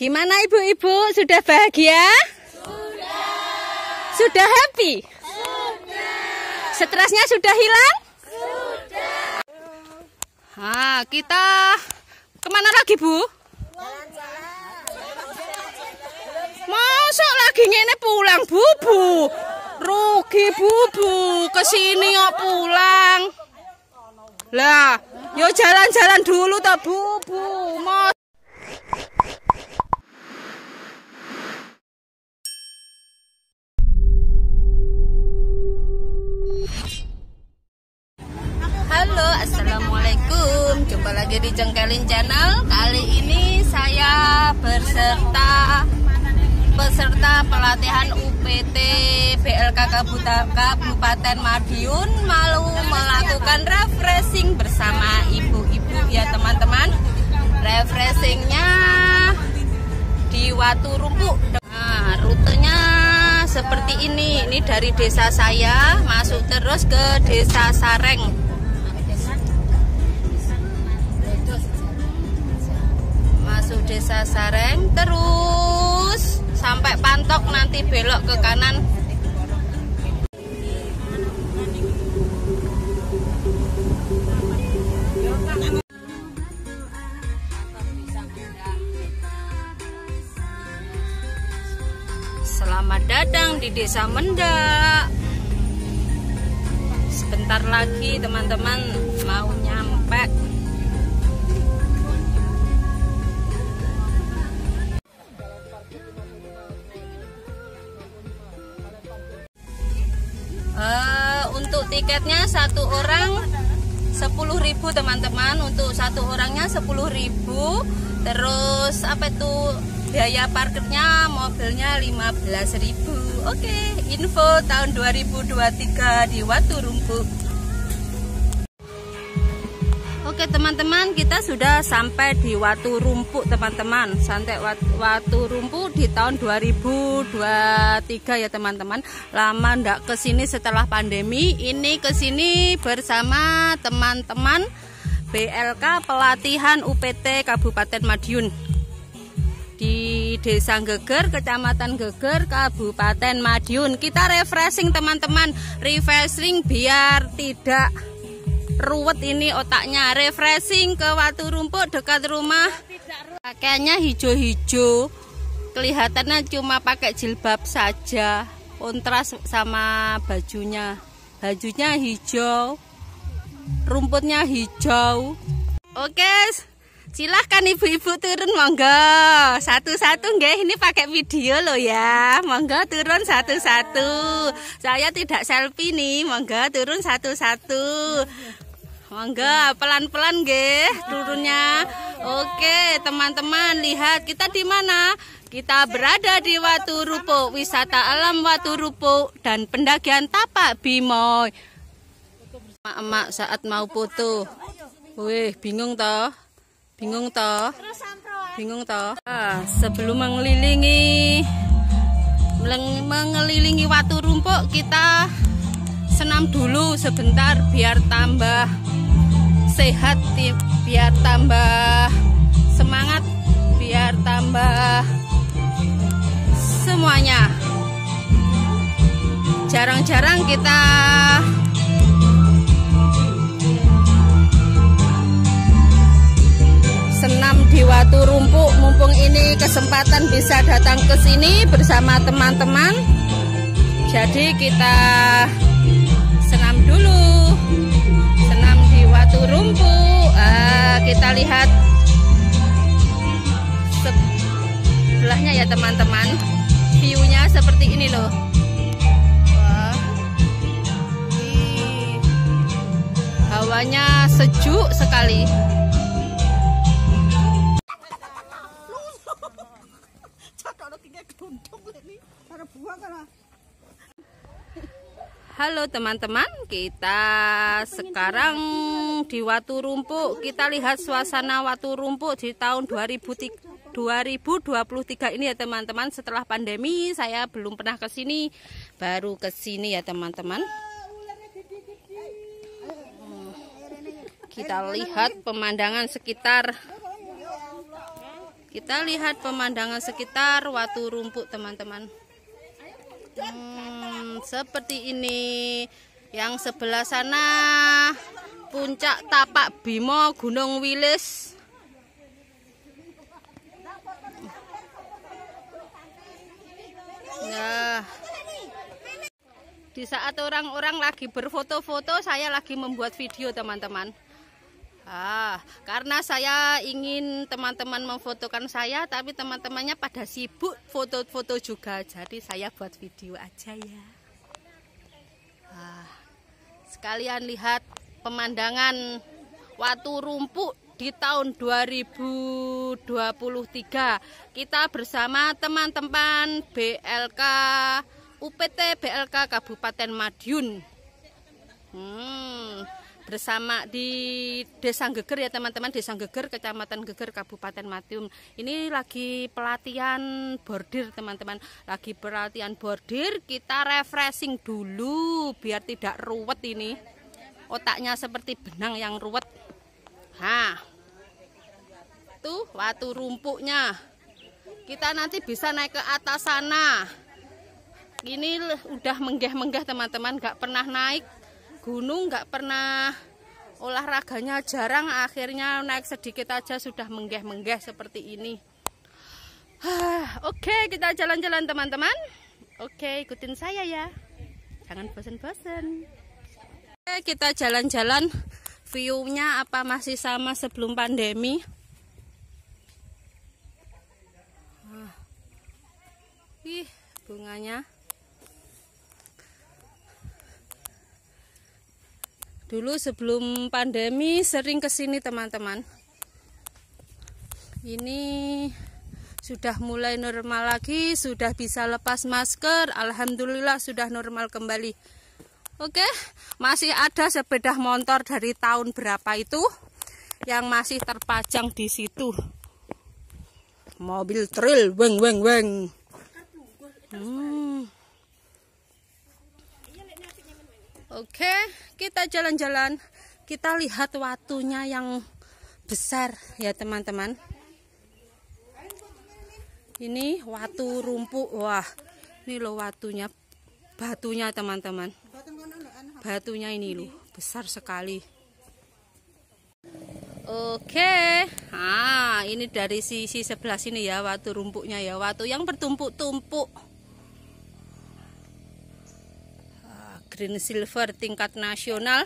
Gimana ibu-ibu? Sudah bahagia? Sudah. Sudah happy? Sudah. Stresnya sudah hilang? Sudah. Nah, kita kemana lagi bu? Masuk lagi ini pulang bu bu. Rugi bu bu. Kesini kok pulang. Lah, yuk jalan-jalan dulu tak bu bu. Mau... jumpa lagi di Jengkelin Channel. Kali ini saya berserta peserta pelatihan UPT BLK Kabupaten Madiun malu melakukan refreshing bersama ibu-ibu ya teman-teman. Refreshingnya di Watu Rumpuk. Nah, rutenya seperti ini. Ini dari desa saya masuk terus ke desa Sareng. Desa Sareng terus sampai Pantok nanti belok ke kanan Selamat datang di Desa Mendak. Sebentar lagi teman-teman sepuluh ribu teman-teman untuk satu orangnya sepuluh ribu terus apa itu biaya parkirnya mobilnya lima belas ribu oke info tahun 2023 di Watu Rumpuk Oke teman-teman kita sudah sampai di Watu Rumpuk teman-teman Santai Watu Rumpuk di tahun 2023 ya teman-teman Lama ndak kesini setelah pandemi Ini kesini bersama teman-teman BLK pelatihan UPT Kabupaten Madiun di Desa Geger, Kecamatan Geger, Kabupaten Madiun. Kita refreshing teman-teman, refreshing biar tidak ruwet ini otaknya refreshing ke waktu Rumput dekat rumah pakaiannya hijau-hijau kelihatannya cuma pakai jilbab saja kontras sama bajunya bajunya hijau rumputnya hijau oke silahkan ibu-ibu turun monggo satu-satu nggih ini pakai video lo ya monggo turun satu-satu saya tidak selfie nih monggo turun satu-satu Mangga, pelan-pelan ge, turunnya. Oke, teman-teman lihat kita di mana? Kita berada di Watu Rupo, wisata alam Watu Rupo dan pendakian Tapak Bimo Emak-emak saat mau foto. Wih, bingung toh? Bingung toh? Bingung toh? Ah, sebelum mengelilingi mengelilingi Watu Rupo kita senam dulu sebentar biar tambah sehat biar tambah semangat biar tambah semuanya jarang-jarang kita senam di Watu Rumpuk mumpung ini kesempatan bisa datang ke sini bersama teman-teman jadi kita dulu senam di Watu Rumpu uh, ah, kita lihat sebelahnya ya teman-teman viewnya seperti ini loh Wah. hawanya sejuk sekali Halo teman-teman, kita sekarang di Watu Rumpuk. Kita lihat suasana Watu Rumpuk di tahun 2023 ini ya teman-teman. Setelah pandemi saya belum pernah ke sini, baru ke sini ya teman-teman. Kita lihat pemandangan sekitar Kita lihat pemandangan sekitar Watu Rumpuk teman-teman hmm, seperti ini yang sebelah sana puncak tapak Bimo Gunung Wilis Nah, di saat orang-orang lagi berfoto-foto saya lagi membuat video teman-teman Ah, karena saya ingin teman-teman memfotokan saya, tapi teman-temannya pada sibuk foto-foto juga, jadi saya buat video aja ya. Ah, sekalian lihat pemandangan Watu Rumpuk di tahun 2023. Kita bersama teman-teman BLK UPT BLK Kabupaten Madiun. Hmm, bersama di Desa Geger ya teman-teman Desa Geger Kecamatan Geger Kabupaten Matium ini lagi pelatihan bordir teman-teman lagi pelatihan bordir kita refreshing dulu biar tidak ruwet ini otaknya seperti benang yang ruwet hah tuh watu rumpuknya kita nanti bisa naik ke atas sana ini udah menggah-menggah teman-teman gak pernah naik gunung nggak pernah olahraganya jarang akhirnya naik sedikit aja sudah menggeh-menggeh seperti ini oke okay, kita jalan-jalan teman-teman oke okay, ikutin saya ya jangan bosen-bosen okay, kita jalan-jalan viewnya apa masih sama sebelum pandemi Ih, bunganya Dulu sebelum pandemi sering kesini teman-teman. Ini sudah mulai normal lagi, sudah bisa lepas masker. Alhamdulillah sudah normal kembali. Oke, masih ada sepeda motor dari tahun berapa itu yang masih terpajang di situ. Mobil trail, weng weng weng. Hmm. Oke, kita jalan-jalan. Kita lihat watunya yang besar ya teman-teman. Ini watu rumpu. Wah, ini loh watunya, batunya teman-teman. Batunya ini loh, besar sekali. Oke, ah ini dari sisi sebelah sini ya watu rumpuknya ya, watu yang bertumpuk-tumpuk. Green Silver tingkat nasional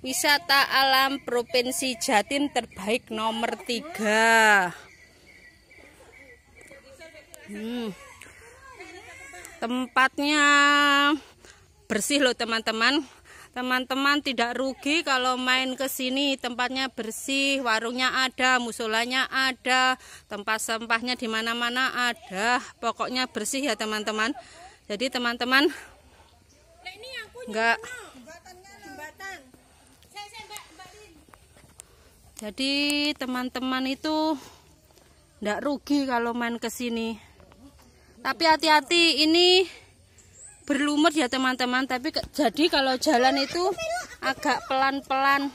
wisata alam Provinsi Jatim terbaik nomor 3 hmm. tempatnya bersih loh teman-teman teman-teman tidak rugi kalau main ke sini tempatnya bersih warungnya ada musolanya ada tempat sampahnya dimana mana ada pokoknya bersih ya teman-teman jadi teman-teman enggak jadi teman-teman itu enggak rugi kalau main ke sini tapi hati-hati ini berlumut ya teman-teman tapi jadi kalau jalan itu agak pelan-pelan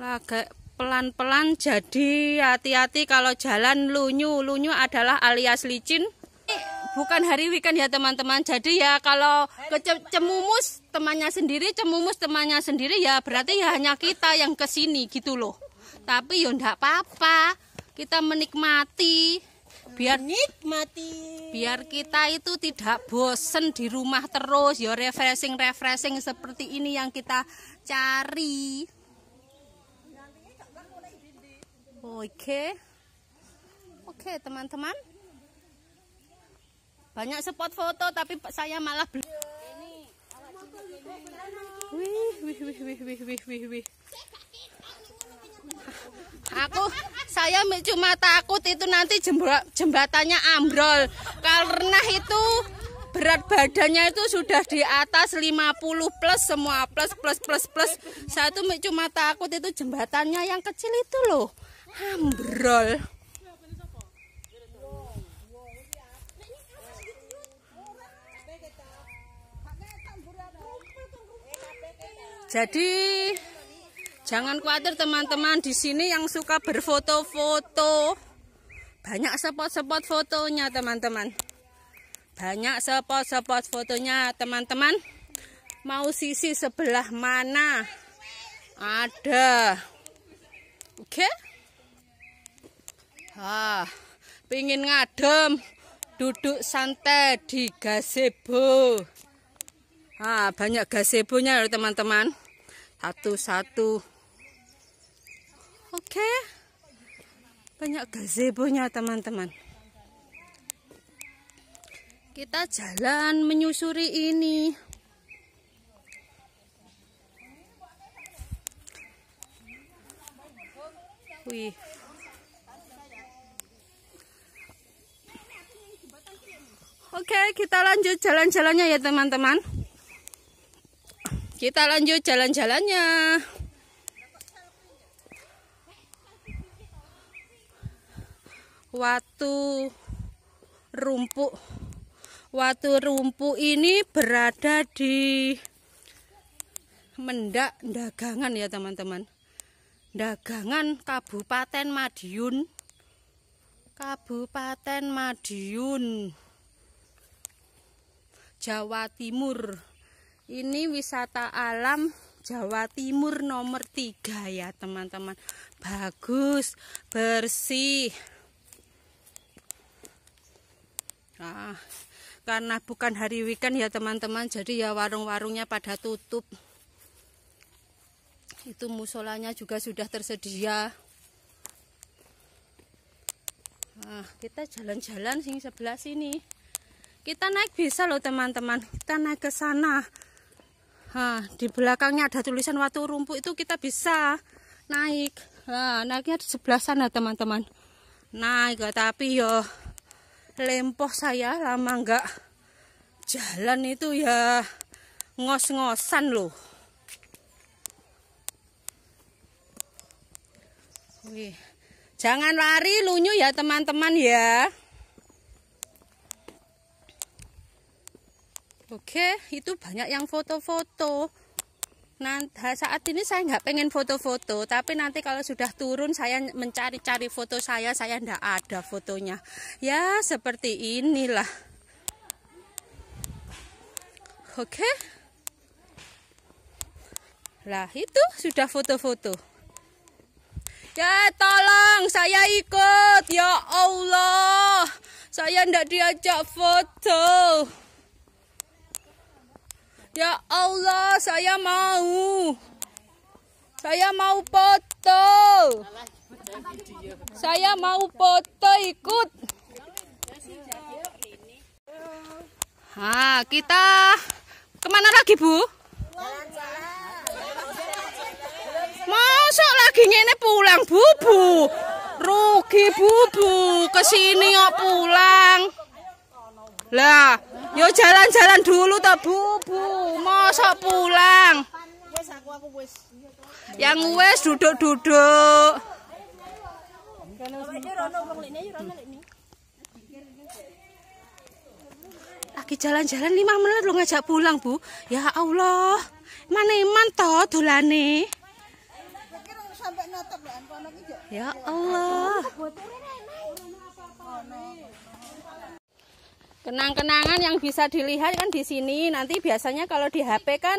agak pelan-pelan jadi hati-hati kalau jalan lunyu lunyu adalah alias licin bukan hari weekend ya teman-teman. Jadi ya kalau ke Cemumus temannya sendiri, Cemumus temannya sendiri ya berarti ya hanya kita yang ke sini gitu loh. Tapi ya ndak apa-apa. Kita menikmati biar nikmati biar kita itu tidak bosen di rumah terus ya refreshing refreshing seperti ini yang kita cari oke okay. oke okay, teman-teman banyak spot foto tapi saya malah beli. Wih, wih, wih, wih, wih, wih, wih, wih. Aku saya cuma takut itu nanti jembatannya ambrol karena itu berat badannya itu sudah di atas 50 plus semua plus plus plus plus satu tuh cuma takut itu jembatannya yang kecil itu loh ambrol Jadi jangan khawatir teman-teman di sini yang suka berfoto-foto. Banyak spot-spot fotonya teman-teman. Banyak spot-spot fotonya teman-teman. Mau sisi sebelah mana? Ada. Oke. Okay? Ah, pingin ngadem, duduk santai di gazebo. Ah, banyak gazebonya ya teman-teman. Satu-satu. Oke. Okay. Banyak gazebonya teman-teman. Kita jalan menyusuri ini. Wih. Oke, kita lanjut jalan-jalannya ya teman-teman. Kita lanjut jalan-jalannya. Watu rumpuk. Watu rumpuk ini berada di mendak dagangan ya teman-teman. Dagangan Kabupaten Madiun. Kabupaten Madiun. Jawa Timur ini wisata alam Jawa Timur nomor 3 ya teman-teman bagus bersih nah, karena bukan hari weekend ya teman-teman jadi ya warung-warungnya pada tutup itu musolanya juga sudah tersedia nah, kita jalan-jalan sini sebelah sini kita naik bisa loh teman-teman kita naik ke sana Nah, di belakangnya ada tulisan Watu Rumput itu kita bisa naik. Nah, naiknya di sebelah sana teman-teman. Naik, tapi yo lempoh saya lama nggak jalan itu ya ngos-ngosan loh. Wih. Jangan lari lunyu ya teman-teman ya. Oke, itu banyak yang foto-foto. Nah, saat ini saya nggak pengen foto-foto, tapi nanti kalau sudah turun saya mencari-cari foto saya, saya nggak ada fotonya. Ya, seperti inilah. Oke. Lah, itu sudah foto-foto. Ya, tolong saya ikut. Ya Allah, saya ndak diajak foto. Ya Allah, saya mau. Saya mau foto. Saya mau foto ikut. Nah, kita kemana lagi, Bu? Masuk lagi ini pulang, Bu, Bu. Rugi, Bu, Bu. Kesini kok pulang. Lah, Yo jalan-jalan dulu toh, Bu, Bu. sok pulang. Yang wes duduk-duduk. Lagi jalan-jalan 5 menit lu ngajak pulang, Bu. Ya Allah. Mana iman toh dolane? Ya Allah. Oh, no. kenang-kenangan yang bisa dilihat kan di sini nanti biasanya kalau di HP kan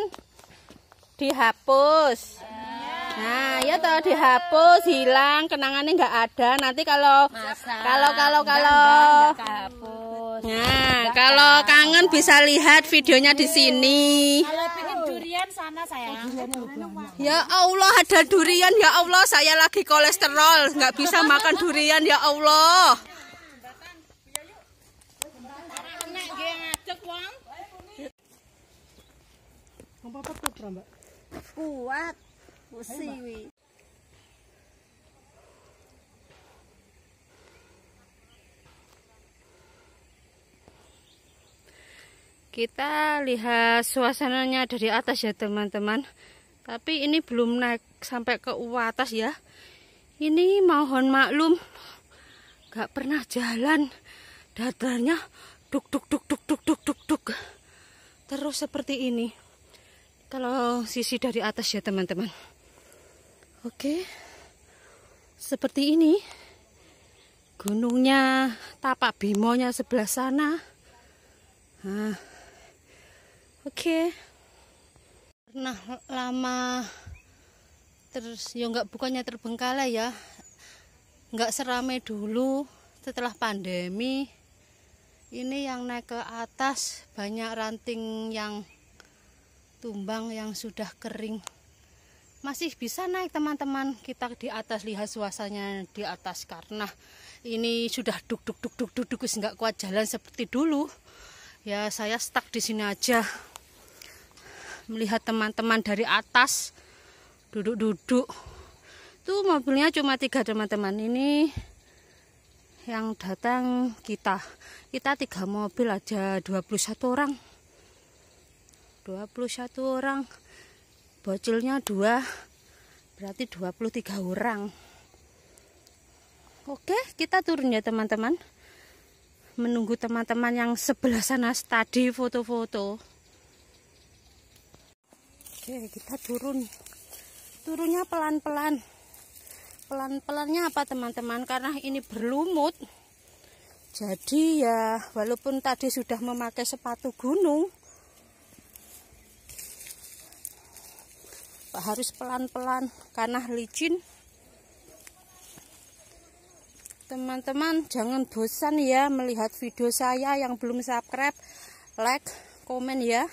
dihapus nah ya toh dihapus hilang kenangannya nggak ada nanti kalau Masa, kalau kalau kalau enggak, enggak, nah enggak kalau kangen bisa lihat videonya di sini kalau durian sana saya. Oh, ya Allah ada durian ya Allah saya lagi kolesterol nggak bisa makan durian ya Allah kuat, musiwi. Kita lihat suasananya dari atas ya teman-teman. Tapi ini belum naik sampai ke atas ya. Ini mohon maklum gak pernah jalan Datarnya, duk duk duk duk duk duk duk duk terus seperti ini kalau sisi dari atas ya teman-teman oke seperti ini gunungnya tapak bimonya sebelah sana nah, oke pernah lama terus ya enggak bukannya terbengkalai ya enggak serame dulu setelah pandemi ini yang naik ke atas banyak ranting yang tumbang yang sudah kering masih bisa naik teman-teman kita di atas lihat suasananya di atas karena ini sudah duk duk duk duk duk duk nggak kuat jalan seperti dulu ya saya stuck di sini aja melihat teman-teman dari atas duduk-duduk tuh mobilnya cuma tiga teman-teman ini yang datang kita kita tiga mobil aja 21 orang 21 orang bocilnya 2 berarti 23 orang oke kita turun ya teman-teman menunggu teman-teman yang sebelah sana tadi foto-foto oke kita turun turunnya pelan-pelan pelan-pelannya apa teman-teman karena ini berlumut jadi ya walaupun tadi sudah memakai sepatu gunung harus pelan-pelan karena licin teman-teman jangan bosan ya melihat video saya yang belum subscribe like komen ya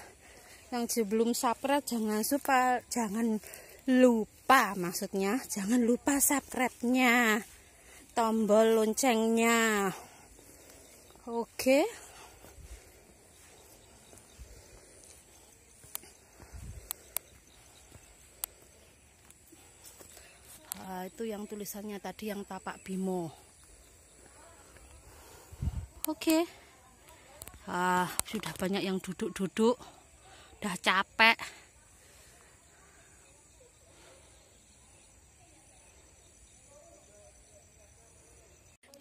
yang belum subscribe jangan suka jangan lupa maksudnya jangan lupa subscribe-nya tombol loncengnya oke itu yang tulisannya tadi yang tapak bimo oke okay. ah sudah banyak yang duduk-duduk udah capek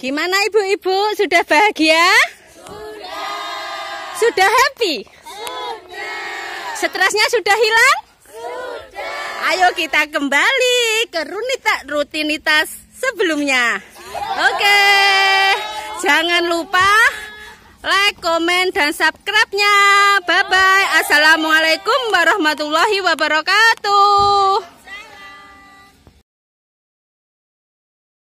Gimana ibu-ibu? Sudah bahagia? Sudah. Sudah happy? Sudah. Stresnya sudah hilang? Sudah. Ayo kita kembali ke rutinitas sebelumnya. Oke, okay. jangan lupa like, comment, dan subscribe-nya. Bye-bye. Assalamualaikum warahmatullahi wabarakatuh.